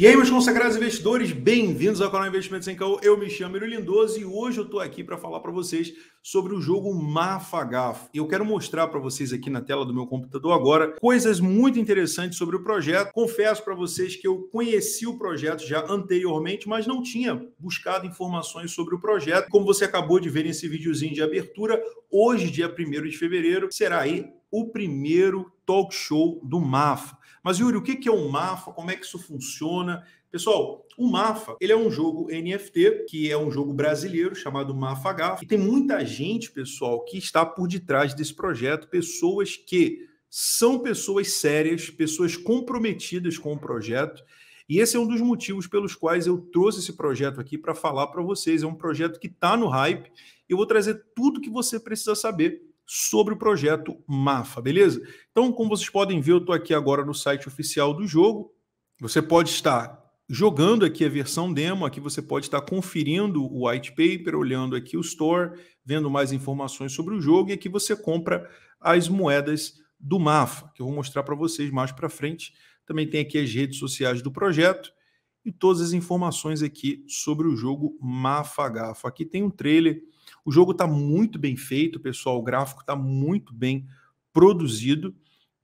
E aí, meus consagrados investidores, bem-vindos ao canal Investimentos em Caô. Eu me chamo Iro Lindoso e hoje eu estou aqui para falar para vocês sobre o jogo Mafagaf. Eu quero mostrar para vocês aqui na tela do meu computador agora coisas muito interessantes sobre o projeto. Confesso para vocês que eu conheci o projeto já anteriormente, mas não tinha buscado informações sobre o projeto. Como você acabou de ver nesse videozinho de abertura, hoje, dia 1 de fevereiro, será aí o primeiro talk show do MAF, mas, Yuri, o que é o MAFA? Como é que isso funciona? Pessoal, o MAFA, ele é um jogo NFT, que é um jogo brasileiro chamado MAFA GAF. E tem muita gente, pessoal, que está por detrás desse projeto, pessoas que são pessoas sérias, pessoas comprometidas com o projeto. E esse é um dos motivos pelos quais eu trouxe esse projeto aqui para falar para vocês. É um projeto que está no hype. Eu vou trazer tudo que você precisa saber sobre o projeto MAFA, beleza? Então, como vocês podem ver, eu estou aqui agora no site oficial do jogo. Você pode estar jogando aqui a versão demo, aqui você pode estar conferindo o white paper, olhando aqui o store, vendo mais informações sobre o jogo e aqui você compra as moedas do MAFA, que eu vou mostrar para vocês mais para frente. Também tem aqui as redes sociais do projeto e todas as informações aqui sobre o jogo MAFA Gafa. Aqui tem um trailer o jogo está muito bem feito, pessoal. O gráfico está muito bem produzido.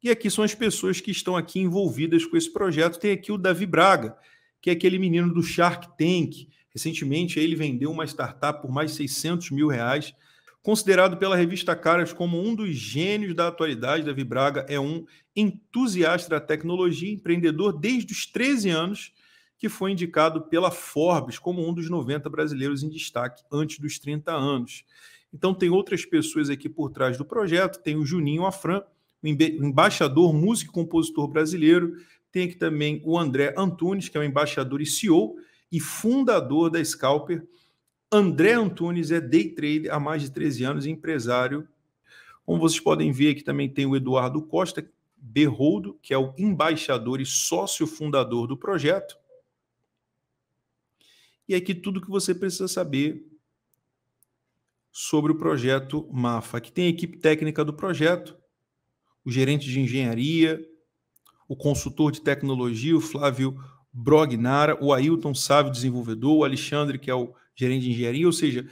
E aqui são as pessoas que estão aqui envolvidas com esse projeto. Tem aqui o Davi Braga, que é aquele menino do Shark Tank. Recentemente, ele vendeu uma startup por mais 600 mil reais. Considerado pela revista Caras como um dos gênios da atualidade, Davi Braga é um entusiasta da tecnologia, empreendedor desde os 13 anos que foi indicado pela Forbes como um dos 90 brasileiros em destaque antes dos 30 anos. Então, tem outras pessoas aqui por trás do projeto: tem o Juninho Afran, o embaixador músico e compositor brasileiro, tem aqui também o André Antunes, que é o embaixador e CEO e fundador da Scalper. André Antunes é day trader há mais de 13 anos e empresário. Como vocês podem ver, aqui também tem o Eduardo Costa Berroldo, que é o embaixador e sócio fundador do projeto. E aqui tudo que você precisa saber sobre o projeto MAFA. Aqui tem a equipe técnica do projeto, o gerente de engenharia, o consultor de tecnologia, o Flávio Brognara, o Ailton Sávio, desenvolvedor, o Alexandre, que é o gerente de engenharia, ou seja,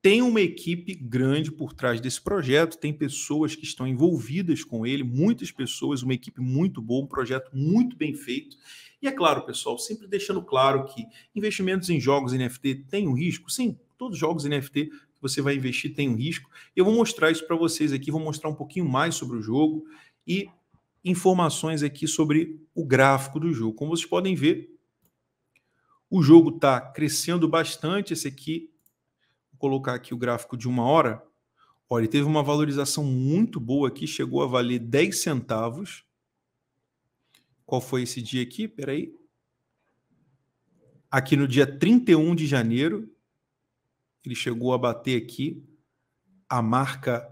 tem uma equipe grande por trás desse projeto, tem pessoas que estão envolvidas com ele, muitas pessoas, uma equipe muito boa, um projeto muito bem feito. E é claro, pessoal, sempre deixando claro que investimentos em jogos NFT têm um risco? Sim, todos os jogos NFT que você vai investir têm um risco. Eu vou mostrar isso para vocês aqui, vou mostrar um pouquinho mais sobre o jogo e informações aqui sobre o gráfico do jogo. Como vocês podem ver, o jogo está crescendo bastante. Esse aqui, vou colocar aqui o gráfico de uma hora. Olha, teve uma valorização muito boa aqui, chegou a valer 10 centavos. Qual foi esse dia aqui? Peraí. Aqui no dia 31 de janeiro, ele chegou a bater aqui a marca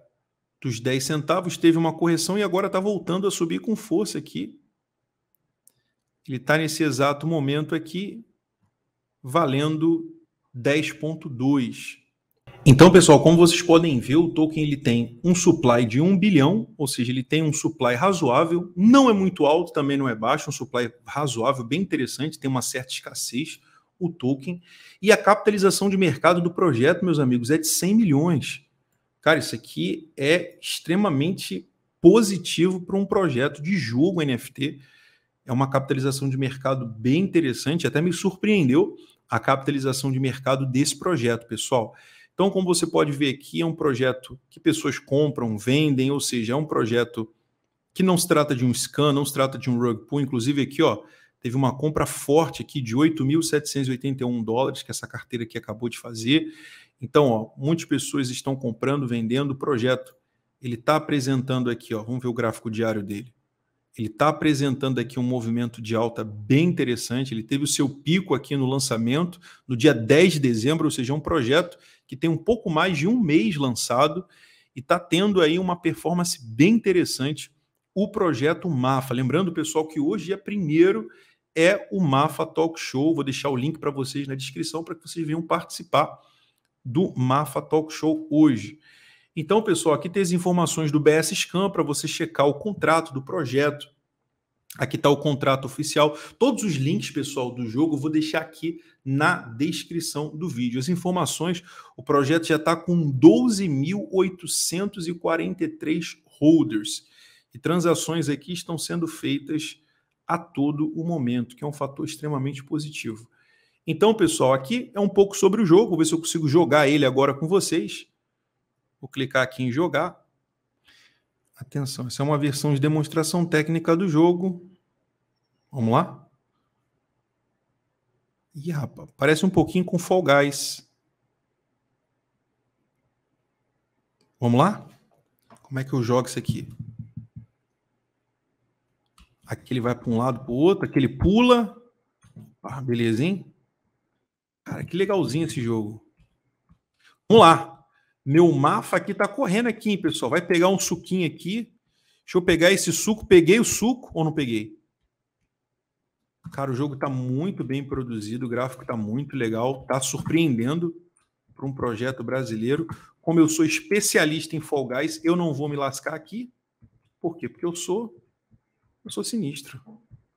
dos 10 centavos, teve uma correção e agora está voltando a subir com força aqui. Ele está nesse exato momento aqui, valendo 10,2. Então, pessoal, como vocês podem ver, o token ele tem um supply de 1 bilhão, ou seja, ele tem um supply razoável, não é muito alto, também não é baixo, um supply razoável, bem interessante, tem uma certa escassez o token, e a capitalização de mercado do projeto, meus amigos, é de 100 milhões. Cara, isso aqui é extremamente positivo para um projeto de jogo NFT. É uma capitalização de mercado bem interessante, até me surpreendeu a capitalização de mercado desse projeto, pessoal. Então, como você pode ver aqui, é um projeto que pessoas compram, vendem, ou seja, é um projeto que não se trata de um scan, não se trata de um rug pull. Inclusive aqui, ó, teve uma compra forte aqui de 8.781 dólares que é essa carteira que acabou de fazer. Então, ó, muitas pessoas estão comprando, vendendo o projeto. Ele está apresentando aqui, ó, vamos ver o gráfico diário dele ele está apresentando aqui um movimento de alta bem interessante. Ele teve o seu pico aqui no lançamento no dia 10 de dezembro, ou seja, é um projeto que tem um pouco mais de um mês lançado e está tendo aí uma performance bem interessante. O projeto MAFA. Lembrando, pessoal, que hoje é primeiro é o MAFA Talk Show. Vou deixar o link para vocês na descrição para que vocês venham participar do MAFA Talk Show hoje. Então, pessoal, aqui tem as informações do BS Scan para você checar o contrato do projeto. Aqui está o contrato oficial. Todos os links, pessoal, do jogo vou deixar aqui na descrição do vídeo. As informações, o projeto já está com 12.843 holders. E transações aqui estão sendo feitas a todo o momento, que é um fator extremamente positivo. Então, pessoal, aqui é um pouco sobre o jogo. Vou ver se eu consigo jogar ele agora com vocês. Vou clicar aqui em jogar. Atenção, essa é uma versão de demonstração técnica do jogo. Vamos lá? Ih, rapaz, parece um pouquinho com Fall Guys. Vamos lá? Como é que eu jogo isso aqui? Aqui ele vai para um lado, para o outro, aqui ele pula. Ah, belezinha. Cara, que legalzinho esse jogo. Vamos lá. Meu mafa aqui tá correndo aqui, hein, pessoal. Vai pegar um suquinho aqui. Deixa eu pegar esse suco. Peguei o suco ou não peguei? Cara, o jogo tá muito bem produzido, o gráfico tá muito legal, tá surpreendendo para um projeto brasileiro. Como eu sou especialista em Fall Guys, eu não vou me lascar aqui. Por quê? Porque eu sou eu sou sinistro.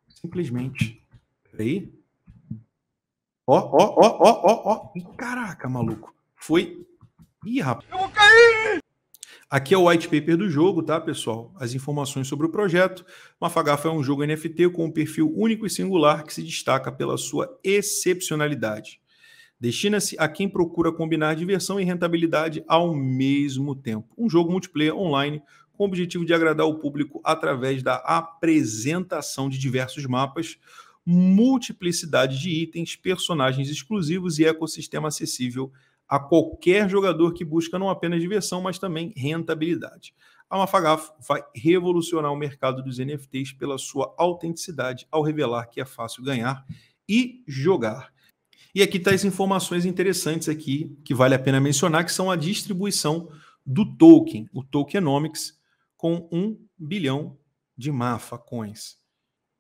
Simplesmente. Peraí. Ó, ó, ó, ó, ó, ó. caraca, maluco. Foi Ih, rapaz. Eu vou cair! Aqui é o white paper do jogo, tá, pessoal? As informações sobre o projeto. Mafagafa é um jogo NFT com um perfil único e singular que se destaca pela sua excepcionalidade. Destina-se a quem procura combinar diversão e rentabilidade ao mesmo tempo. Um jogo multiplayer online com o objetivo de agradar o público através da apresentação de diversos mapas, multiplicidade de itens, personagens exclusivos e ecossistema acessível a qualquer jogador que busca não apenas diversão, mas também rentabilidade. A Mafagaf vai revolucionar o mercado dos NFTs pela sua autenticidade ao revelar que é fácil ganhar e jogar. E aqui está as informações interessantes aqui que vale a pena mencionar, que são a distribuição do token, o tokenomics, com um bilhão de Mafa coins.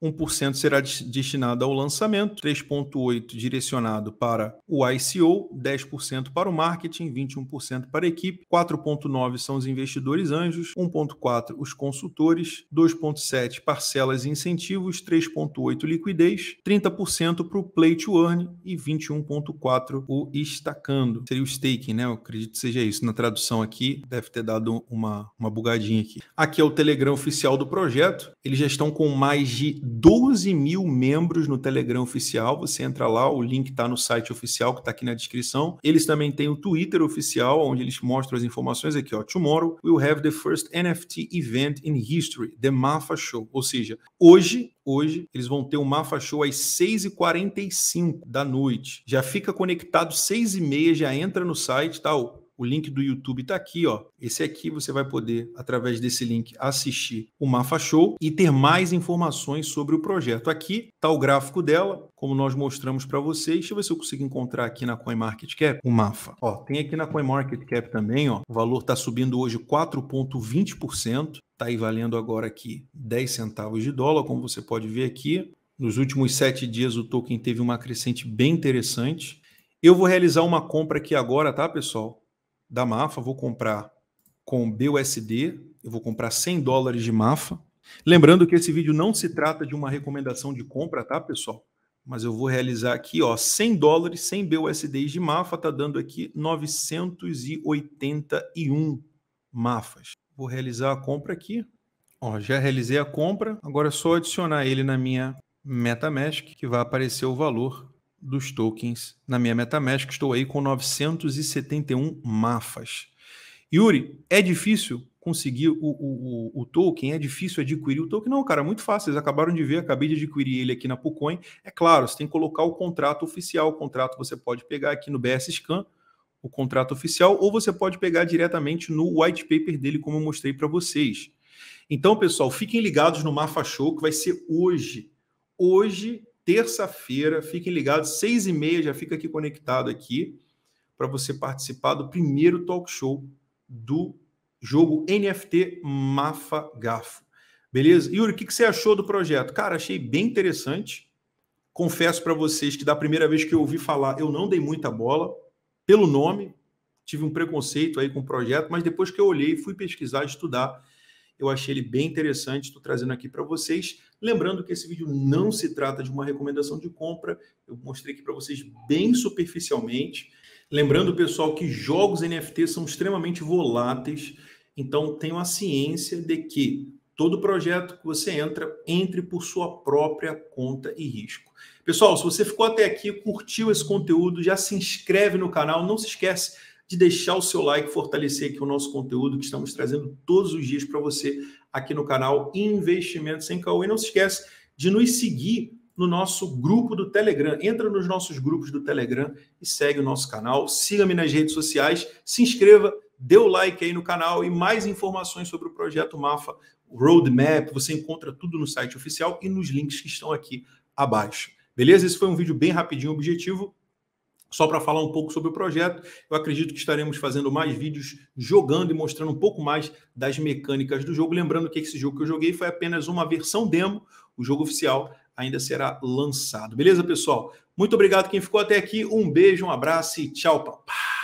1% será destinado ao lançamento, 3,8% direcionado para o ICO, 10% para o marketing, 21% para a equipe, 4,9% são os investidores anjos, 1,4% os consultores, 2,7% parcelas e incentivos, 3,8% liquidez, 30% para o play to earn e 21,4% o estacando. Seria o staking, né? Eu acredito que seja isso. Na tradução aqui, deve ter dado uma, uma bugadinha aqui. Aqui é o Telegram oficial do projeto. Eles já estão com mais de 12 mil membros no Telegram oficial. Você entra lá, o link está no site oficial que está aqui na descrição. Eles também têm o Twitter oficial, onde eles mostram as informações aqui. Ó. Tomorrow we'll have the first NFT event in history, the Mafa Show. Ou seja, hoje hoje. Eles vão ter o um Mafa Show às 6h45 da noite. Já fica conectado 6h30, já entra no site, tá? O link do YouTube está aqui, ó. Esse aqui você vai poder, através desse link, assistir o Mafa Show e ter mais informações sobre o projeto. Aqui está o gráfico dela, como nós mostramos para vocês. Deixa eu ver se eu consigo encontrar aqui na CoinMarketCap o Mafa. Ó, tem aqui na CoinMarketCap também, ó. O valor está subindo hoje 4,20%. Está aí valendo agora aqui 10 centavos de dólar, como você pode ver aqui. Nos últimos sete dias, o token teve uma crescente bem interessante. Eu vou realizar uma compra aqui agora, tá, pessoal? da Mafa, vou comprar com BUSD, eu vou comprar 100 dólares de Mafa. Lembrando que esse vídeo não se trata de uma recomendação de compra, tá, pessoal? Mas eu vou realizar aqui, ó, 100 dólares, 100 BUSDs de Mafa, tá dando aqui 981 Mafas. Vou realizar a compra aqui. Ó, já realizei a compra, agora é só adicionar ele na minha MetaMask que vai aparecer o valor dos tokens na minha MetaMask. Estou aí com 971 mafas. Yuri, é difícil conseguir o, o, o, o, token? É difícil adquirir o token? Não, cara, é muito fácil. Vocês acabaram de ver, acabei de adquirir ele aqui na Pucoin. É claro, você tem que colocar o contrato oficial. O contrato você pode pegar aqui no BS Scan, o contrato oficial, ou você pode pegar diretamente no white paper dele, como eu mostrei para vocês. Então, pessoal, fiquem ligados no Mafa Show, que vai ser hoje. Hoje terça-feira. Fiquem ligados, seis e meia, já fica aqui conectado aqui para você participar do primeiro talk show do jogo NFT Mafa Gafo. Beleza? Yuri, o que, que você achou do projeto? Cara, achei bem interessante. Confesso para vocês que da primeira vez que eu ouvi falar, eu não dei muita bola pelo nome, tive um preconceito aí com o projeto, mas depois que eu olhei, fui pesquisar, estudar, eu achei ele bem interessante, estou trazendo aqui para vocês. Lembrando que esse vídeo não se trata de uma recomendação de compra, eu mostrei aqui para vocês bem superficialmente. Lembrando, pessoal, que jogos NFT são extremamente voláteis, então tenham a ciência de que todo projeto que você entra, entre por sua própria conta e risco. Pessoal, se você ficou até aqui, curtiu esse conteúdo, já se inscreve no canal, não se esquece de deixar o seu like, fortalecer aqui o nosso conteúdo que estamos trazendo todos os dias para você aqui no canal Investimentos sem e Não se esquece de nos seguir no nosso grupo do Telegram. Entra nos nossos grupos do Telegram e segue o nosso canal. Siga-me nas redes sociais, se inscreva, dê o like aí no canal e mais informações sobre o projeto Mafa Roadmap. Você encontra tudo no site oficial e nos links que estão aqui abaixo. Beleza? Esse foi um vídeo bem rapidinho, objetivo. Só para falar um pouco sobre o projeto, eu acredito que estaremos fazendo mais vídeos jogando e mostrando um pouco mais das mecânicas do jogo. Lembrando que esse jogo que eu joguei foi apenas uma versão demo, o jogo oficial ainda será lançado. Beleza, pessoal? Muito obrigado quem ficou até aqui. Um beijo, um abraço e tchau, papai.